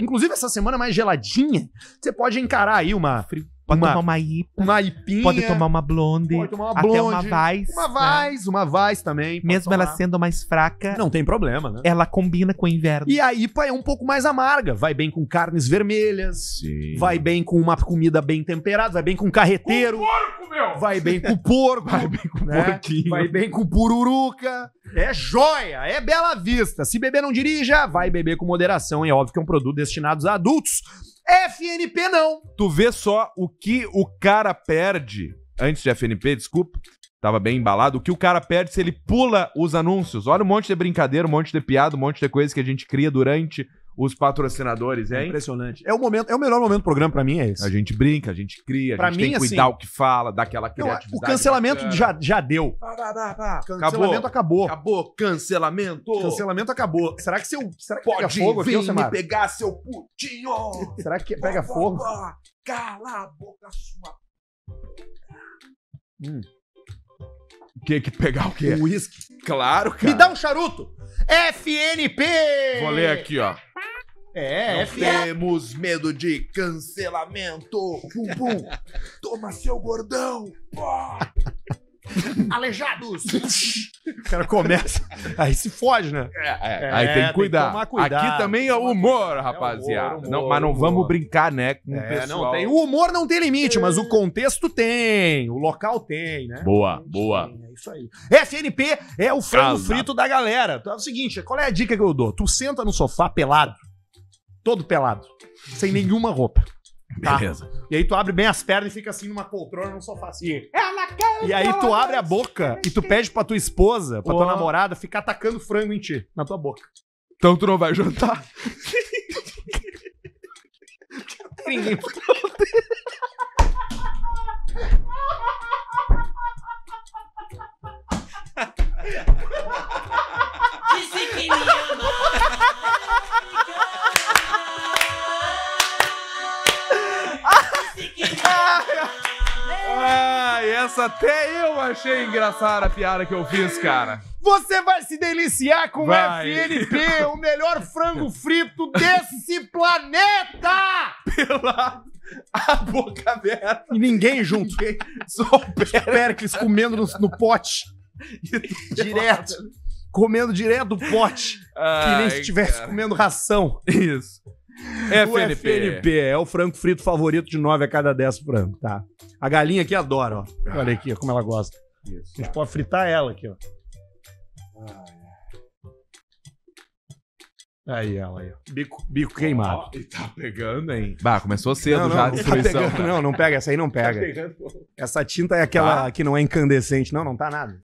Inclusive, essa semana mais geladinha, você pode encarar aí uma. Frio. Pode uma, tomar uma IPA. Uma IPinha. Pode tomar uma blonde. Pode tomar uma blonde. Até uma Vice. Uma Vice, né? uma Vice também. Mesmo tomar. ela sendo mais fraca. Não tem problema, né? Ela combina com o inverno. E a IPA é um pouco mais amarga. Vai bem com carnes vermelhas. Sim. Vai bem com uma comida bem temperada. Vai bem com carreteiro. Com porco! meu. Vai bem com o porco. Vai bem com o né? porquinho. Vai bem com pururuca. É joia, é bela vista. Se beber não dirija, vai beber com moderação. E é óbvio que é um produto destinado a adultos. FNP não. Tu vê só o que o cara perde, antes de FNP, desculpa, tava bem embalado, o que o cara perde se ele pula os anúncios. Olha um monte de brincadeira, um monte de piada, um monte de coisa que a gente cria durante os patrocinadores, é hein? É impressionante. É o momento, é o melhor momento do programa para mim é esse. A gente brinca, a gente cria, pra a gente mim, tem que cuidar assim, o que fala, dá aquela criatividade. o cancelamento já, já deu. Pá, pá, pá, Cancelamento acabou. acabou. Acabou, cancelamento. Cancelamento acabou. Será que seu será que Pode pega fogo vir aqui, me pegar seu putinho. será que pega fogo? Cala a boca sua. Hum. O que que pegar o quê? o uísque. Claro, cara. Me dá um charuto. FNP. Vou ler aqui, ó. É, Não é temos medo de cancelamento. Pum, pum. Toma seu gordão. Aleijados. o cara começa, aí se foge, né? É, é, aí tem que é, cuidar. cuidado. Aqui também é humor, é rapaziada. humor, não, mas não humor. vamos brincar, né? Com o pessoal. não tem. O humor não tem limite, mas o contexto tem, o local tem, né? Boa, boa. É isso aí. FNP é o frango frito da galera. Então é o seguinte, qual é a dica que eu dou? Tu senta no sofá pelado, todo pelado, sem nenhuma roupa. Tá? Beleza. E aí tu abre bem as pernas e fica assim numa poltrona, num sofá assim. Ela e aí tu abre a boca e tu pede pra tua esposa, pra tua namorada, ficar atacando frango em ti, na tua boca. Então tu não vai jantar. Essa até eu achei engraçada a piada que eu fiz, cara. Você vai se deliciar com vai. FNP, o melhor frango frito desse planeta! Pelado! a boca aberta. E ninguém junto. Ninguém. Só o Péricles comendo no, no pote. direto. Comendo direto do pote. Ai, que nem se estivesse comendo ração. Isso. FNP. É, o FNP é o frango frito favorito de 9 a cada 10 frango, tá? A galinha aqui adora, ó. Ah. Olha aqui, como ela gosta. Isso, a gente pode fritar ela aqui, ó. Ah, é. Aí ela aí, Bico, bico queimado. e tá pegando, hein? Bah, começou cedo Não, já a tá destruição. não, não pega, essa aí não tá pega. Essa tinta é aquela tá? que não é incandescente. Não, não tá nada.